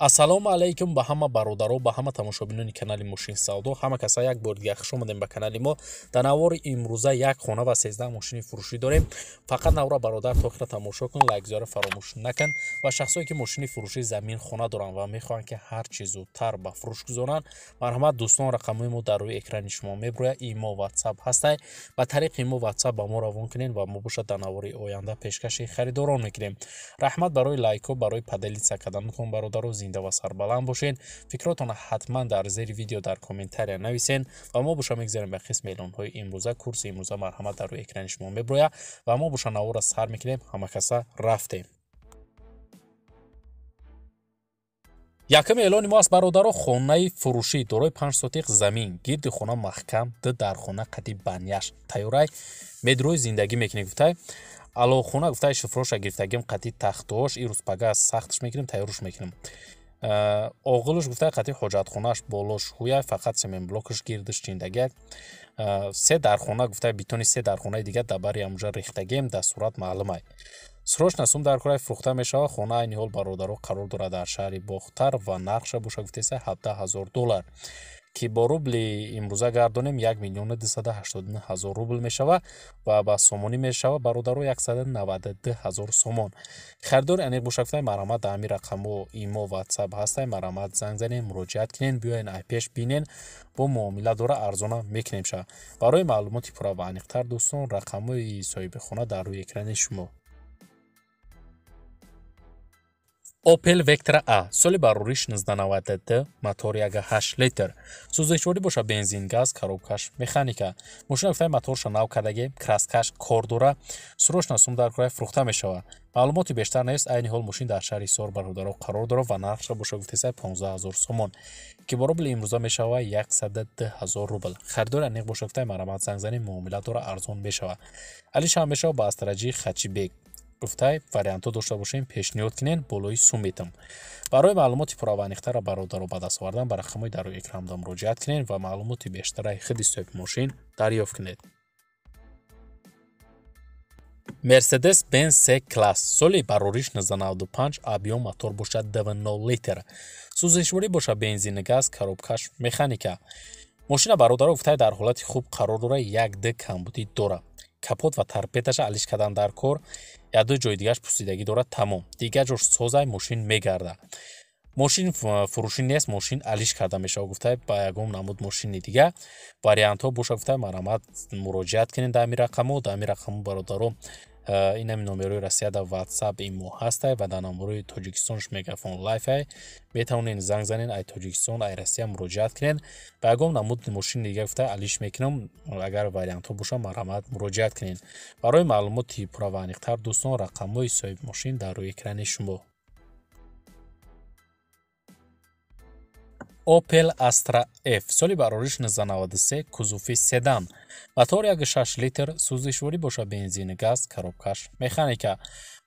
ассалому алайкум ба ҳама бародару ба ҳама тамошобинони канали мошин савдо ҳама каса як бори дигар хуш омадем ба канали мо дар навори имрӯза як хона ва сездаҳ мошини фурӯшӣ дорем фақат навра бародар тохира тамошо кун лайкзора фаромӯш накан ва шахсое ки мошини фурӯши замин хона доранд ва мехоҳанд ки ҳарчи зудтар ба фурӯш гузоранд марҳамат дӯстон рақамҳои мо дар рӯи экрани шумо мебирояд имо ватсап ҳастай ба тариқи мо ватсап ба мо равон кунед ва мо бошад дар навори оянда пешкаши харидорон мекунем раҳмат барои лайкҳо барои падали сакадан кун бародару зинда ва сарбаланд бошед фикротона ҳатман дар зери видео дар комментария нависен ва мо буша мегузарем ба қисми эълонҳои имрӯза курси имрӯза марҳамат дар рӯи экрани шумо меброя ва мо буша наворо сар мекунем ҳамакаса рафтем якам эълони мо аст бародаро хонаи фурӯшӣ дорои пан сотиқ замин гирди хона маҳкам ди дархона қади баняш тайёрай медрои зиндагӣ мекунӣ гуфтай алохона гуфтаи шифроша гирифтагим қади тахтош ирӯз пага сахтш мекунем тайёруш мекунем Э, оғилаш гуфта қатъи ҳоҷатхонааш болош ҳуя фақат семенблокаш гирдаш чиндага э, се дархона гуфта битони се дархонаи дига дабари амуҷа рехтагем дастсурат маълумай сурош насум дар кораи фурӯхта мешавад хона айни ҳол бародаро қарор дорад дар шаҳри бохтар ва нақша боша гуфтеса 17 ҳазор доллар ки бо рубли имрӯза гардонем 1989000 рубл мешава ва ба сомонӣ мешава бародару 192000 сомон харидори аниқ бошакуфтаи марама да ҳамин рақамҳо имо ватсап ҳастай марама занг занем муроҷиат кинен биёен айпеш бинен бо муомила дора арзона мекунем шава барои маълумоти пурра ва аниқтар дӯстон рақамҳои соҳибихона дар рӯи экрани шумо опел вектра а соли барори 1699 мотор 18 литр сӯзишворӣ боша бензин газ коробкаш механика мошина гуфтаи моторша нав кардагӣ краскаш кор дура сурош насум дар кураи фурӯхта мешавад маълумоти бештар нест айни ҳол мошин дар шаҳри сор бародаров қарор дорад ва нархша боша гуфтеса 15000 сомон ки бо рубли имрӯза мешавад 110000 рубл харидори аниқ боша гуфтаи маромат зангзани муомила дора арзон мешавад алишаҳ мешавад ба астраҷи хачибек гуфтаи вариантҳо дошта бошем пешниҳод кунен болои сум метам барои маълумоти пурраваниқтара бародару ба даст овардан ба рақамҳои дарои экранда муроҷиат кунед ва маълумоти бештараи хиди соҳиби мошин дарёфт кунед мерседес бен с класс соли барориш 1995 объём мотор бошад 90 литр сӯзишворӣ бошад бензини газ коробкаш механика мошина бародару гуфтаи дар ҳолати хуб қарор дора 1д камбудӣ дорад капот ва тарпеташа алиш кадан дар кор як ду ҷои дигараш пусидагӣ дорад тамом дигар ҷош созай мошин мегарда мошин фурӯшӣ нест мошин алиш карда мешавад гуфта ба ягон намуд мошини дига вариантҳо боша гуфта марамат муроҷиат кунед дами рақамо дами рақамо бародарон Э, ин ҳамин номерои россия дар ватсап имо ҳастай ва дар номерои тоҷикистонш мегафон лайфай метавонен занг занен ай тоҷикистон ай россия муроҷиат кунед ва ягон намуди мошини дига гуфта алиш мекунам агар вариантҳо бошад марҳамат муроҷиат кунед барои маълумоти пурравааниқтар дӯстон рақамҳои соҳиби мошин дар рӯи экрани шумо opel astra f соли барориш 1993 кузуфи седан ва тор 16 литр сӯзишворӣ боша бензин газ коробкаш механика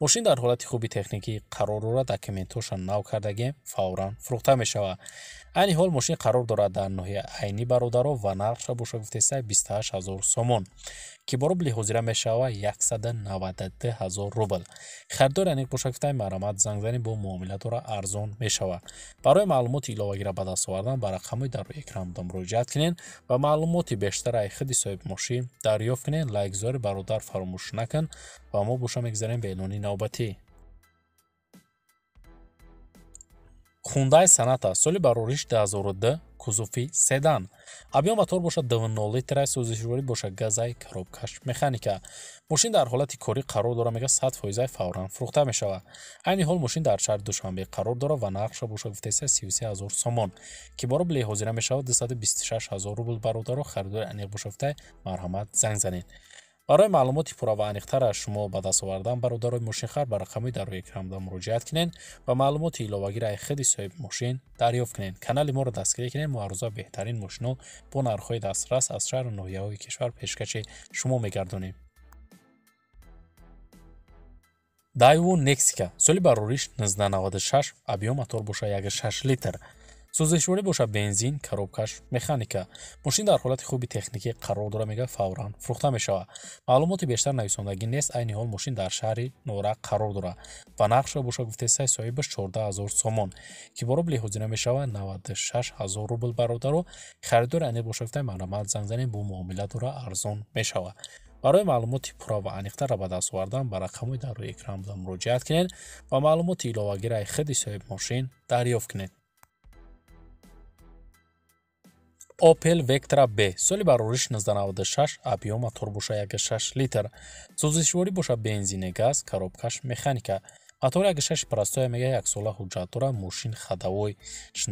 мошин дар ҳолати хуби техникӣ қаророра документошан нав кардагӣ фавран фурӯхта мешавад айни ҳол мошин қарор дорад дар ноҳияи айни бародаров ва нарша боша гуфтеса 28000 сомон ки боробли ҳозира мешавад 192000 рубл харидор яъне боша гуфтаи маҳрамат зангзанӣ бо муомиладора арзон мешавад барои маълумоти иловагира ба даст овардан ба рақамҳои дару экранда муроҷиат кунед ва маълумоти бештара ихди соҳиби мошин дарёфт кунед лайкзори бародар фаромӯш накунд ва мо боша мегузарем бе эълони навбатӣ хундай саната соли барориш 2010 кузуфи седан абён ба тор бошад 90 литрай сӯзишворӣ бошад газай коробкаш механика мошин дар ҳолати корӣ қарор дора мега 100 фоизай фавран фурӯхта мешавад айни ҳол мошин дар шаҳри душанбе қарор дора ва нарха бошад гуфтаиса 33 0 сомон ки бо рубли ҳозира мешавад 226 0 рубл бародаро харидори аниқ бошафтай марҳамат занг занед барои маълумоти пурра ва аниқтар аз шумо ба даст овардан бародарои мошинхар ба рақами дар рӯи экранда муроҷиат кунед ва маълумоти иловагӣ раи хеди соҳиби мошин дарёфт кунед канали моро дастгирӣ кунед ва арӯза беҳтарин мошино бо нархҳои дастрас аз шаҳру ноҳияҳои кишвар пешкачи шумо мегардонем дайву нексика соли барориш 1996 объём атор боша 16 литр сӯзишворӣ бошад бензин коробкаш механика мошин дар ҳолати хуби техникӣ қарор дора мегӯяд фавран фурӯхта мешавад маълумоти бештар нависондагӣ нест айни ҳол мошин дар шаҳри нора қарор дорад ва нақша бошад гуфте сай соҳибаш 14 сомон ки бароб лиҳозина мешавад 96 0 рубл бародаро харидори ани бошад гуфта маълумат зангзани бо муомила дора арзон мешавад барои маълумоти пурра ва аниқтарра ба даст овардан ба рақамҳои дар рӯи экран буда муроҷиат кунед ва маълумоти иловагираи хиди соҳиб мошин дарёфт кунед опел вектра б соли барориш 1996 объём моторбоша 16 литр сузишворӣ боша бензине газ коробкаш механика қатори агишаши парастоя мегӯяд як сола ҳуҷҷат дорад мошин хадавои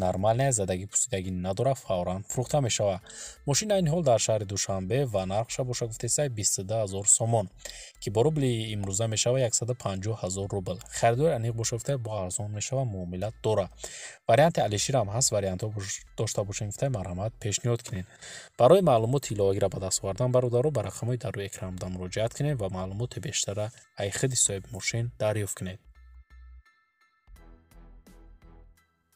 нормал не задагӣ пусидагӣ надора фавран фурӯхта мешавад мошин дар ин ҳол дар шаҳри душанбе ва нарх шабоша гуфте сай 22 ҳазор сомон ки бо рубли имрӯза мешавад 150 ҳазор рубл харидори аниқ боша гуфта бо арзон мешавад муомила дорад варианти алишир ҳам ҳаст вариантҳо дошта бошем гуфта марҳамат пешниҳод кунед барои маълумоти илоиро ба даст овардан бародару ба рақамҳои дарои экранда муроҷиат кунед ва маълумоти бештара ай хиди соҳиби мошин дарёфт кунед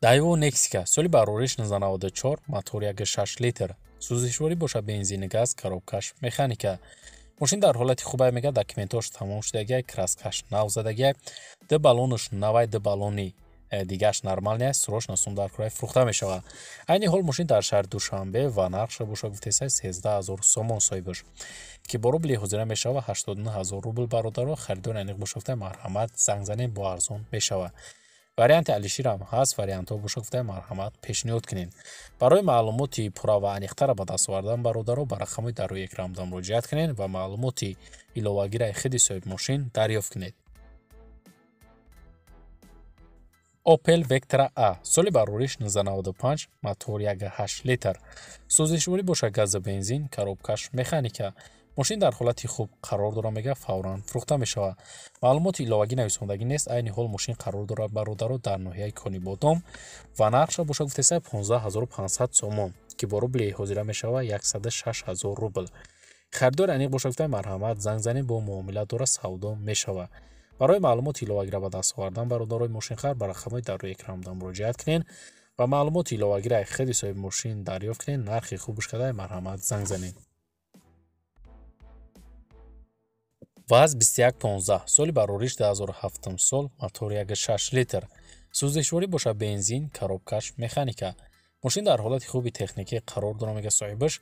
дайво нексика соли барори 1994 мотор 6 литр сӯзишворӣ бошад бензини газ коробкаш механика мошин дар ҳолати хуба мега документош тамом шудаги краскаш навзадаги д балонуш навай д балони э, дигааш нормалне срош насум дар кураи фурӯхта мешавад айни ҳол мошин дар шаҳри душанбе ва нарха буша гуфтеса 13 ҳазор сомон соҳибуш ки бо рубли ҳозира мешавад 89 ҳазор рубл бародаро харидори аниқ буша гуфта марҳамат зангзанӣ бо арзон мешавад варианти алиширам ҳаст вариантҳо бошо гуфтаи марҳамат пешниҳод кунед барои маълумоти пурра ва аниқтара ба даст овардан бародаро ба рақами дару як рамдан муроҷиат кунед ва маълумоти иловагираи хиди соҳибмошин дарёфт кунед опел вектра а соли барориш 1995 мотор 18 литр сӯзишворӣ бошад газа бензин коробкаш механика мошин дар ҳолати хуб қарор дора мега фавран фурӯхта мешавад маълумоти иловагӣ нависондагӣ нест айни ҳол мошин қарор дорад бародаро дар ноҳияи кони бодом ва нархша боша гуфтеса 15500 сомон ки бо рубли ҳозира мешавад 16000 рубл харидори аниқ боша гуфта марҳамат зангзанӣ бо муомила дора савдо мешавад барои маълумоти иловагиро ба даст овардан бародарои мошинхар ба рақамҳои дарои экранда муроҷиат кунед ва маълумоти иловагира хеди соҳиби мошин дарёфт кунед нархи хубушкадаи марҳамат занг занед ваз 2115 соли барориш 2007 сол мотор 16 литр сӯзишворӣ боша бензин коробкаш механика мошин дар ҳолати хуби техникӣ қарор дора мега соҳибаш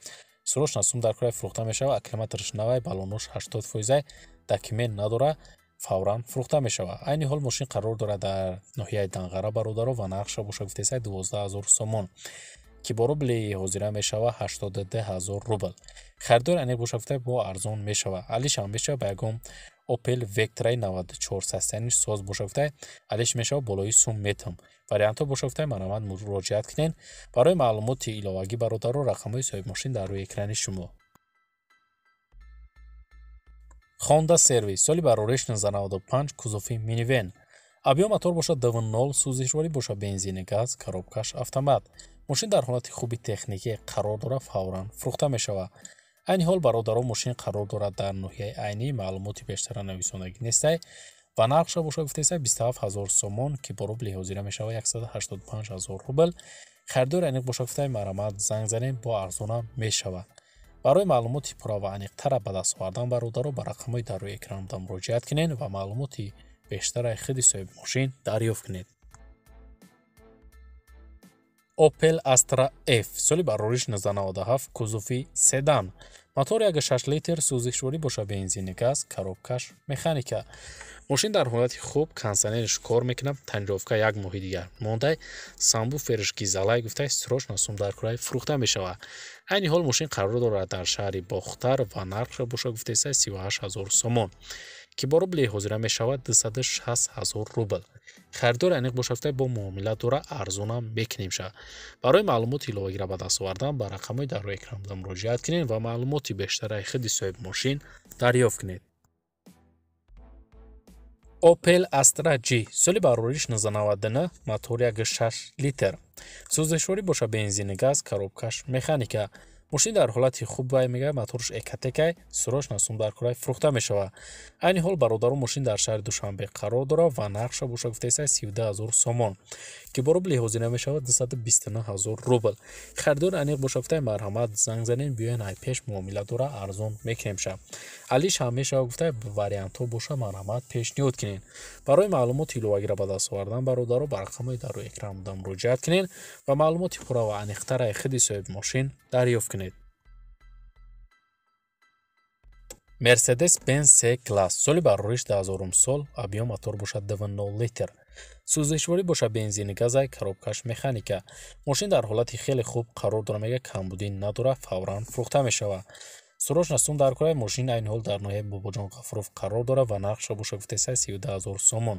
солош насум дар кӯрай фурӯхта мешава ва километраш навай балонош 80 фоизаи дакимен надора фавран фурӯхта мешава айни ҳол мошин қарор дорад дар ноҳияи данғара бародаро ва нархша боша гуфтесай 12000 сомон ки бо рубли ҳозира мешава 82000 рубл харидор айнак бошафта бо арзон мешава али шанбеша ба ягон опел вектрай 9463 соз бошафта алиш мешава болои сум метам варианто бошафта манаванд муроҷиат кунед барои маълумоти иловагӣ бародару рақамҳои соҳибмошин дар рӯи экрани шумо хонда сервис соли барориш 1995 кузофи минивен абиё мотор бошад 90 сӯзишворӣ бошад бензини газ коробкаш автомат мошин дар ҳолати хуби техникӣ қарор дора фавран фурӯхта мешавад айни ҳол бародарон мошин қарор дорад дар ноҳияи айнӣ маълумоти бештара нависондагӣ нестай ва нархша бошад гуфтеса 27000 сомон ки бо рубли ҳозира мешавад 185000 рубл харидори аниқ бошад гуфтаи маърамат занг занем бо арзона мешавад барои маълумоти пурра ва аниқтара ба даст овардан ба родаро ба рақамҳои дар рӯи экранда муроҷиат кунед ва маълумоти бештара худи соҳиби мошин дарёфт кунед опел астра f соли барориш 97 кузуфи седан мотори 6 литр сӯзишворӣ боша бензинигаз коробкаш механика мошин дар ҳолати хуб кондисионериш кор мекунад танировка як моҳи дигар монда самбу ферешки залай гуфта срочно сум дар кураи фурӯхта мешавад айни ҳол мошин қарор дорад дар шаҳри бохтар ва нарха боша гуфтеса 38 ҳазор сомон ки бо рубли ҳозира мешавад 260 ҳазор рубл харидори аниқ бошафта бо муомила дора арзона мекунем шава барои маълумоти иловагира ба даст овардан ба рақамҳои дар рӯи экранда муроҷиат кунед ва маълумоти бештараи хиди соҳиби мошин дарёфт кунед опел астра g соли барориш 99 мотор 16 литр сӯзишворӣ боша бензини газ коробкаш механика мошин дар ҳолати хуб вай мегӯяд моторш экатекай сурош насумдаркурай фурӯхта мешавад айни ҳол бародару мошин дар шаҳри душанбе қарор дорад ва нарх шабошо гуфтаистай 32 ҳазор сомон ки боро лиҳозина мешавад 229000 рубл харидори аниқ бо шафтаи марҳамат зангзанин биёен ай пеш муомиладора арзон мекунемшав али шаҳмешава гуфтаи вариантҳо боша марҳамат пешниҳод кунед барои маълумоти иловагира ба даст овардан бародаро ба рақамҳои дару экранда муроҷиат кунед ва маълумоти хӯра ва аниқтараи хиди соҳиби мошин дарёфт кунед мерседес бен с класс соли барориш 2000 сол объём атор бошад 90 литр сӯзишворӣ боша бензини газа коробкаш механика мошин дар ҳолати хеле хуб қарор дора мега камбудӣ надора фавран фурӯхта мешавад сурош насум даркорад мошин айни ҳол дар ноҳияи бобоҷон ғафуров қарор дорад ва нархша боша гуфтеса 32000 сомон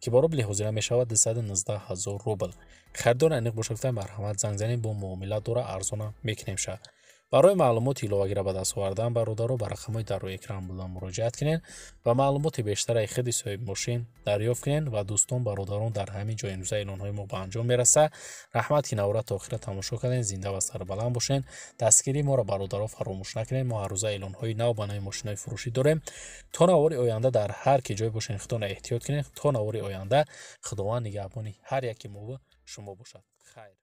ки ба рубли ҳозира мешавад 219000 рубл харидори аниқ боша гуфта марҳамат зангзанӣ бо муомила дора арзона мекунем шавад барои маълумоти иловагира ба даст овардан бародаро ба рақамҳои дарои экран буда муроҷиат кунед ва маълумоти бештара ихиди соҳиби мошин дарёфт кунед ва дӯстон бародарон дар ҳамин ҷо имрӯза эълонҳои мо ба анҷом мераса раҳмати навра то охира тамошо карден зинда ва сарбаланд бошед дастгирии моро бародаро фаромӯш накунед мо ҳаррӯза эълонҳои нав ба нави мошинҳои фурӯшӣ дорем то навори оянда дар ҳар ки ҷое бошед худо эҳтиёт кунед то навори оянда худованд нигаҳбони ҳар яки мову шумо бошад хайр